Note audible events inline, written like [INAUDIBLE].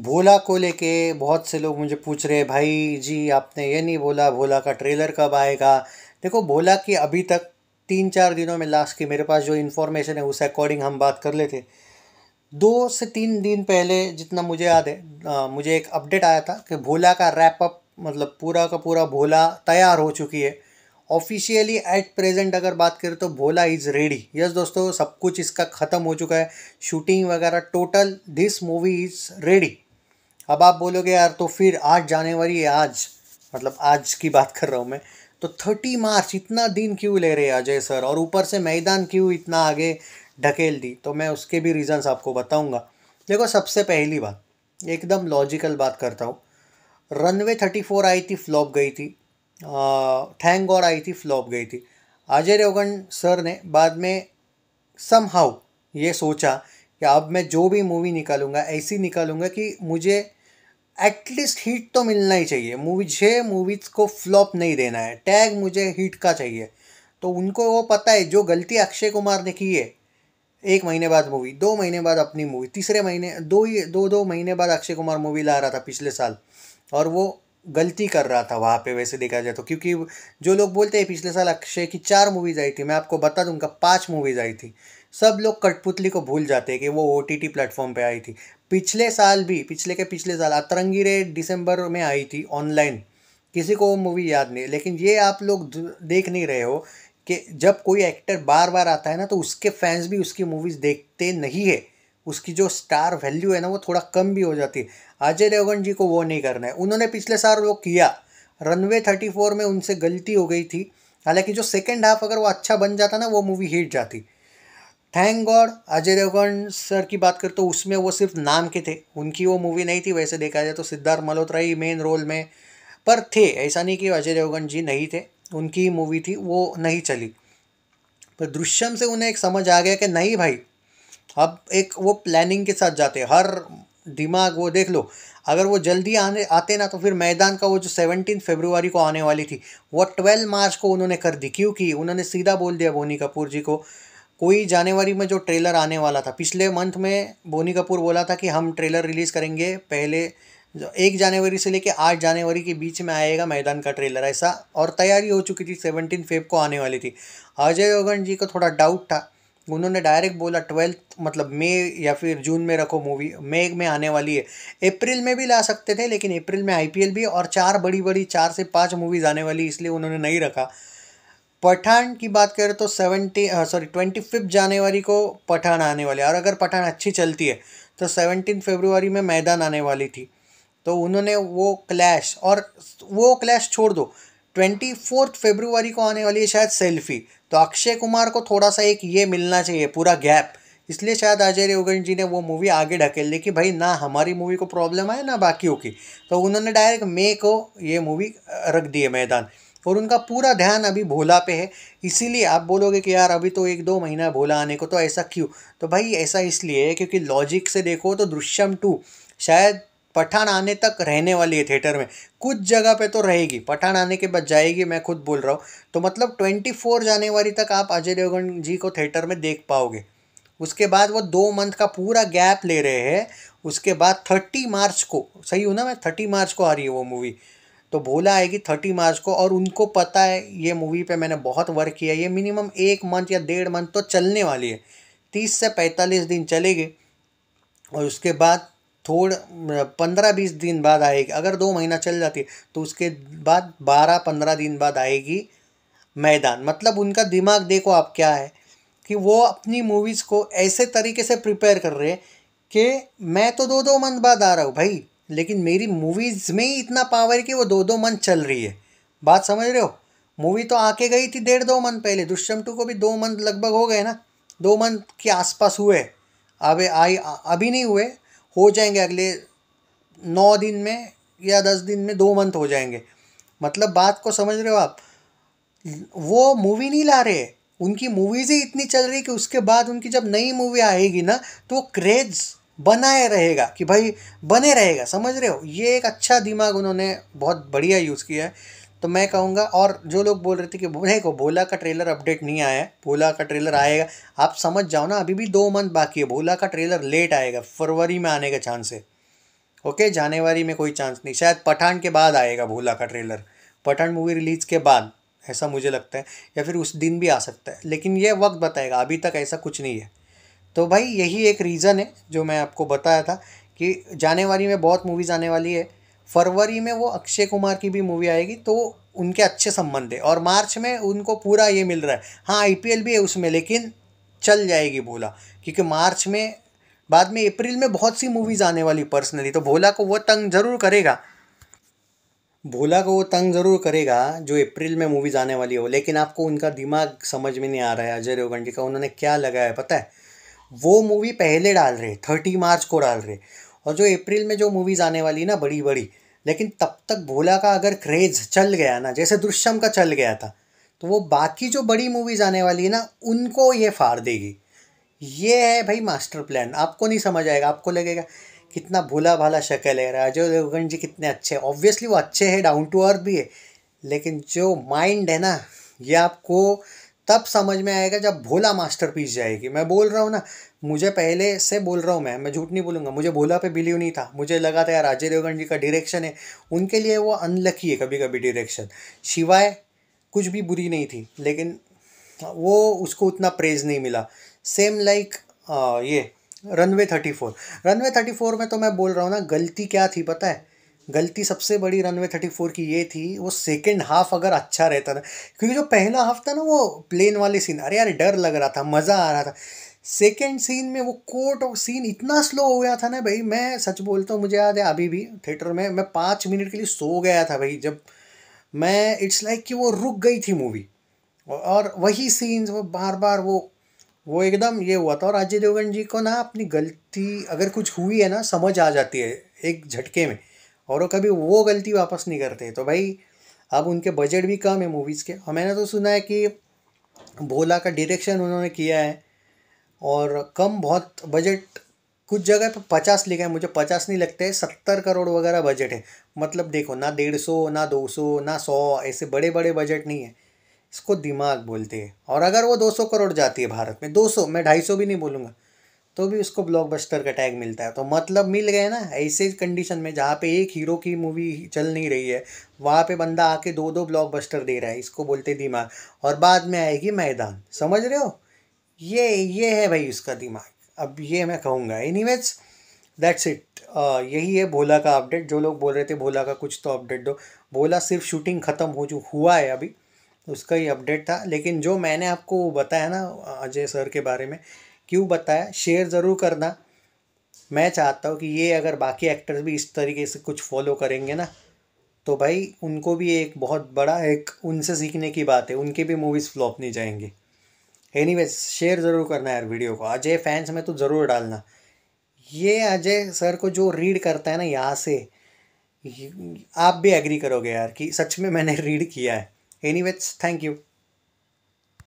भोला को लेके बहुत से लोग मुझे पूछ रहे भाई जी आपने ये नहीं बोला भोला का ट्रेलर कब आएगा देखो भोला की अभी तक तीन चार दिनों में लास्ट की मेरे पास जो इन्फॉर्मेशन है उस अकॉर्डिंग हम बात कर लेते दो से तीन दिन पहले जितना मुझे याद है मुझे एक अपडेट आया था कि भोला का रैप अप मतलब पूरा का पूरा भोला तैयार हो चुकी है ऑफिशियली एट प्रेजेंट अगर बात करें तो भोला इज़ रेडी यस दोस्तों सब कुछ इसका ख़त्म हो चुका है शूटिंग वगैरह total this movie is ready अब आप बोलोगे यार तो फिर आठ जानेवरी है आज मतलब आज की बात कर रहा हूँ मैं तो थर्टी मार्च इतना दिन क्यों ले रहे अजय सर और ऊपर से मैदान क्यों इतना आगे ढकेल दी तो मैं उसके भी रीज़न्स आपको बताऊँगा देखो सबसे पहली बात एकदम लॉजिकल बात करता हूँ रनवे थर्टी फोर आई थी फ्लॉप गई थी थैंक गॉड आई थी फ्लॉप गई थी अजय देवगन सर ने बाद में सम हाउ ये सोचा कि अब मैं जो भी मूवी निकालूंगा ऐसी निकालूंगा कि मुझे एटलीस्ट हिट तो मिलना ही चाहिए मुझे मूवीज़ को फ्लॉप नहीं देना है टैग मुझे हिट का चाहिए तो उनको वो पता है जो गलती अक्षय कुमार ने की है एक महीने बाद मूवी दो महीने बाद अपनी मूवी तीसरे महीने दो ही दो दो महीने बाद अक्षय कुमार मूवी ला रहा था पिछले साल और वो गलती कर रहा था वहाँ पे वैसे देखा जाए तो क्योंकि जो लोग बोलते हैं पिछले साल अक्षय की चार मूवीज़ आई थी मैं आपको बता उनका पाँच मूवीज़ आई थी सब लोग कठपुतली को भूल जाते हैं कि वो ओ टी टी प्लेटफॉर्म पर आई थी पिछले साल भी पिछले के पिछले साल अतरंगी रे दिसंबर में आई थी ऑनलाइन किसी को वो मूवी याद नहीं लेकिन ये आप लोग देख नहीं रहे हो कि जब कोई एक्टर बार बार आता है ना तो उसके फैंस भी उसकी मूवीज़ देखते नहीं है उसकी जो स्टार वैल्यू है ना वो थोड़ा कम भी हो जाती है अजय देवगन जी को वो नहीं करना है उन्होंने पिछले साल वो किया रनवे थर्टी फोर में उनसे गलती हो गई थी हालांकि जो सेकेंड हाफ अगर वो अच्छा बन जाता ना वो मूवी हिट जाती thank God Ajay Devgan sir की बात करते तो उसमें वो सिर्फ नाम के थे उनकी वो मूवी नहीं थी वैसे देखा जाए तो सिद्धार्थ मल्होत्रा ही मेन रोल में पर थे ऐसा नहीं कि अजय देवगन जी नहीं थे उनकी मूवी थी वो नहीं चली पर दृश्यम से उन्हें एक समझ आ गया कि नहीं भाई अब एक वो प्लानिंग के साथ जाते हर दिमाग वो देख लो अगर वो जल्दी आने आते ना तो फिर मैदान का वो जो सेवनटीन फेब्रुवरी को आने वाली थी वो ट्वेल्व मार्च को उन्होंने कर दी क्योंकि उन्होंने सीधा बोल दिया बोनी कपूर जी को कोई जानेवरी में जो ट्रेलर आने वाला था पिछले मंथ में बोनी कपूर बोला था कि हम ट्रेलर रिलीज़ करेंगे पहले एक जानेवरी से लेके आठ जानेवरी के बीच में आएगा मैदान का ट्रेलर ऐसा और तैयारी हो चुकी थी सेवनटीन फेब को आने वाली थी अजय योगन जी को थोड़ा डाउट था उन्होंने डायरेक्ट बोला ट्वेल्थ मतलब मई या फिर जून में रखो मूवी मई में आने वाली है अप्रैल में भी ला सकते थे लेकिन अप्रैल में आईपीएल भी और चार बड़ी बड़ी चार से पाँच मूवीज़ आने वाली इसलिए उन्होंने नहीं रखा पठान की बात करें तो सेवेंटी सॉरी ट्वेंटी फिफ्थ जनवरी को पठान आने वाली और अगर पठान अच्छी चलती है तो सेवनटीन फेब्रुवरी में मैदान आने वाली थी तो उन्होंने वो क्लैश और वो क्लैश छोड़ दो ट्वेंटी फोर्थ फेब्रुवरी को आने वाली है शायद सेल्फी तो अक्षय कुमार को थोड़ा सा एक ये मिलना चाहिए पूरा गैप इसलिए शायद अजय देवगन जी ने वो मूवी आगे ढकेल दी कि भाई ना हमारी मूवी को प्रॉब्लम आए ना बाकियों की तो उन्होंने डायरेक्ट मे को ये मूवी रख दी है मैदान और उनका पूरा ध्यान अभी भोला पे है इसीलिए आप बोलोगे कि यार अभी तो एक दो महीना भोला आने को तो ऐसा क्यों तो भाई ऐसा इसलिए है क्योंकि लॉजिक से देखो तो दृश्यम टू शायद पठान आने तक रहने वाली है थिएटर में कुछ जगह पे तो रहेगी पठान आने के बाद जाएगी मैं खुद बोल रहा हूँ तो मतलब ट्वेंटी फोर जनवरी तक आप अजय देवगन जी को थिएटर में देख पाओगे उसके बाद वो दो मंथ का पूरा गैप ले रहे हैं उसके बाद थर्टी मार्च को सही हूँ ना मैं थर्टी मार्च को आ रही है वो मूवी तो भोला आएगी थर्टी मार्च को और उनको पता है ये मूवी पे मैंने बहुत वर्क किया ये मिनिमम एक मंथ या डेढ़ मंथ तो चलने वाली है तीस से पैंतालीस दिन चलेगी और उसके बाद थोड़ पंद्रह बीस दिन बाद आएगी अगर दो महीना चल जाती तो उसके बाद बारह पंद्रह दिन बाद आएगी मैदान मतलब उनका दिमाग देखो आप क्या है कि वो अपनी मूवीज़ को ऐसे तरीके से प्रिपेयर कर रहे हैं कि मैं तो दो दो मंथ बाद आ रहा हूँ भाई लेकिन मेरी मूवीज़ में ही इतना पावर है कि वो दो दो मंथ चल रही है बात समझ रहे हो मूवी तो आके गई थी डेढ़ दो मंथ पहले दुष्यम टू को भी दो मंथ लगभग हो गए ना दो मंथ के आसपास हुए अब आई अभी नहीं हुए हो जाएंगे अगले नौ दिन में या दस दिन में दो मंथ हो जाएंगे मतलब बात को समझ रहे हो आप वो मूवी नहीं ला रहे उनकी मूवीज़ ही इतनी चल रही कि उसके बाद उनकी जब नई मूवी आएगी ना तो क्रेज़ बनाए रहेगा कि भाई बने रहेगा समझ रहे हो ये एक अच्छा दिमाग उन्होंने बहुत बढ़िया यूज़ किया है तो मैं कहूँगा और जो लोग बोल रहे थे कि देखो भोला का ट्रेलर अपडेट नहीं आया है भोला का ट्रेलर आएगा आप समझ जाओ ना अभी भी दो मंथ बाकी है भोला का ट्रेलर लेट आएगा फरवरी में आने का चांस है ओके जानेवारी में कोई चांस नहीं शायद पठान के बाद आएगा भोला का ट्रेलर पठान मूवी रिलीज के बाद ऐसा मुझे लगता है या फिर उस दिन भी आ सकता है लेकिन ये वक्त बताएगा अभी तक ऐसा कुछ नहीं है तो भाई यही एक रीज़न है जो मैं आपको बताया था कि जानेवारी में बहुत मूवीज़ आने वाली है फरवरी में वो अक्षय कुमार की भी मूवी आएगी तो उनके अच्छे संबंध है और मार्च में उनको पूरा ये मिल रहा है हाँ आई भी है उसमें लेकिन चल जाएगी भोला क्योंकि मार्च में बाद में अप्रैल में बहुत सी मूवीज़ आने वाली पर्सनली तो भोला को वो तंग ज़रूर करेगा भोला को वो तंग ज़रूर करेगा जो अप्रैल में मूवीज़ आने वाली हो लेकिन आपको उनका दिमाग समझ में नहीं आ रहा है अजय देवगन जी का उन्होंने क्या लगाया है पता है वो मूवी पहले डाल रहे थर्टी मार्च को डाल रहे और जो अप्रैल में जो मूवीज़ आने वाली ना बड़ी बड़ी लेकिन तब तक भोला का अगर क्रेज़ चल गया ना जैसे दृश्यम का चल गया था तो वो बाकी जो बड़ी मूवीज़ आने वाली है ना उनको ये फाड़ देगी ये है भाई मास्टर प्लान आपको नहीं समझ आएगा आपको लगेगा कितना भोला भाला शक्ल है राजो देवगन जी कितने अच्छे हैं ऑब्वियसली वो अच्छे हैं डाउन टू अर्थ भी है लेकिन जो माइंड है ना ये आपको तब समझ में आएगा जब भोला मास्टरपीस जाएगी मैं बोल रहा हूँ ना मुझे पहले से बोल रहा हूँ मैं मैं झूठ नहीं बोलूँगा मुझे भोला पे बिलीव नहीं था मुझे लगा था यार अजय देवगन जी का डायरेक्शन है उनके लिए वो अनलकी है कभी कभी डायरेक्शन शिवाय कुछ भी बुरी नहीं थी लेकिन वो उसको उतना प्रेज नहीं मिला सेम लाइक like, ये runway thirty four runway thirty four में तो मैं बोल रहा हूँ ना गलती क्या थी पता है गलती सबसे बड़ी रनवे थर्टी फोर की ये थी वो सेकेंड हाफ अगर अच्छा रहता था क्योंकि जो पहला हाफ था ना वो प्लेन वाले सीन अरे यार डर लग रहा था मज़ा आ रहा था सेकेंड सीन में वो कोर्ट और सीन इतना स्लो हो गया था ना भाई मैं सच बोलता हूँ मुझे याद है अभी भी थिएटर में मैं पाँच मिनट के लिए सो गया था भाई जब मैं इट्स लाइक like कि वो रुक गई थी मूवी और वही सीन्स वो बार बार वो वो एकदम ये हुआ था और अजय देवगन जी को ना अपनी गलती अगर कुछ हुई है ना समझ आ जाती है एक झटके में और वो कभी वो गलती वापस नहीं करते तो भाई अब उनके बजट भी कम है मूवीज़ के और मैंने तो सुना है कि भोला का डायरेक्शन उन्होंने किया है और कम बहुत बजट कुछ जगह पर पचास लिखा है मुझे पचास नहीं लगते सत्तर करोड़ वगैरह बजट है मतलब देखो ना डेढ़ सौ ना दो सौ ना सौ ऐसे बड़े बड़े बजट नहीं है इसको दिमाग बोलते हैं और अगर वो दो सौ करोड़ जाती है भारत में दो सौ मैं ढाई सौ भी नहीं बोलूँगा तो भी उसको ब्लॉकबस्टर का टैग मिलता है तो मतलब मिल गए ना ऐसे कंडीशन में जहाँ पे एक हीरो की मूवी चल नहीं रही है वहाँ पे बंदा आके दो दो ब्लॉकबस्टर दे रहा है इसको बोलते दिमाग और बाद में आएगी मैदान समझ रहे हो ये ये है भाई उसका दिमाग अब ये मैं कहूँगा एनी वेज दैट्स इट यही है भोला का अपडेट जो लोग बोल रहे थे भोला का कुछ तो अपडेट दो भोला सिर्फ शूटिंग ख़त्म हो जो हुआ है अभी उसका ही अपडेट था लेकिन जो मैंने आपको बताया ना अजय सर के बारे में क्यों बताया शेयर ज़रूर करना मैं चाहता हूँ कि ये अगर बाकी एक्टर्स भी इस तरीके से कुछ फॉलो करेंगे ना तो भाई उनको भी एक बहुत बड़ा एक उनसे सीखने की बात है उनके भी मूवीज़ फ्लॉप नहीं जाएंगे एनी शेयर ज़रूर करना यार वीडियो को अजय फैंस में तो ज़रूर डालना ये अजय सर को जो रीड करता है ना यहाँ से आप भी एग्री करोगे यार कि सच में मैंने रीड [LAUGHS] किया है एनी थैंक यू